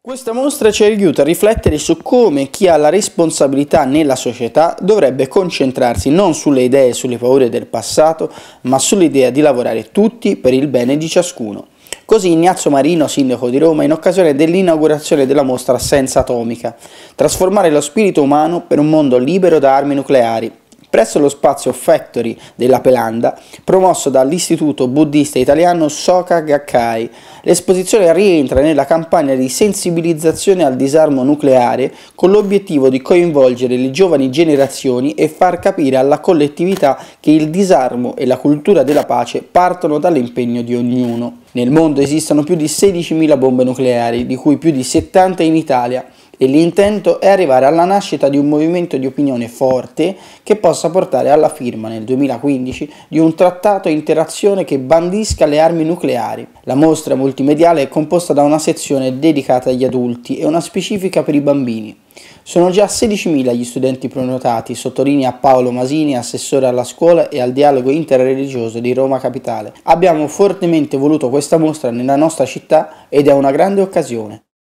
Questa mostra ci aiuta a riflettere su come chi ha la responsabilità nella società dovrebbe concentrarsi non sulle idee e sulle paure del passato, ma sull'idea di lavorare tutti per il bene di ciascuno. Così Ignazio Marino, sindaco di Roma, in occasione dell'inaugurazione della mostra Senza Atomica, trasformare lo spirito umano per un mondo libero da armi nucleari, presso lo spazio Factory della Pelanda, promosso dall'Istituto Buddista Italiano Soka Gakkai. L'esposizione rientra nella campagna di sensibilizzazione al disarmo nucleare con l'obiettivo di coinvolgere le giovani generazioni e far capire alla collettività che il disarmo e la cultura della pace partono dall'impegno di ognuno. Nel mondo esistono più di 16.000 bombe nucleari, di cui più di 70 in Italia e l'intento è arrivare alla nascita di un movimento di opinione forte che possa portare alla firma nel 2015 di un trattato interazione che bandisca le armi nucleari. La mostra multimediale è composta da una sezione dedicata agli adulti e una specifica per i bambini. Sono già 16.000 gli studenti prenotati, sottolinea Paolo Masini, assessore alla scuola e al dialogo interreligioso di Roma Capitale. Abbiamo fortemente voluto questa mostra nella nostra città ed è una grande occasione.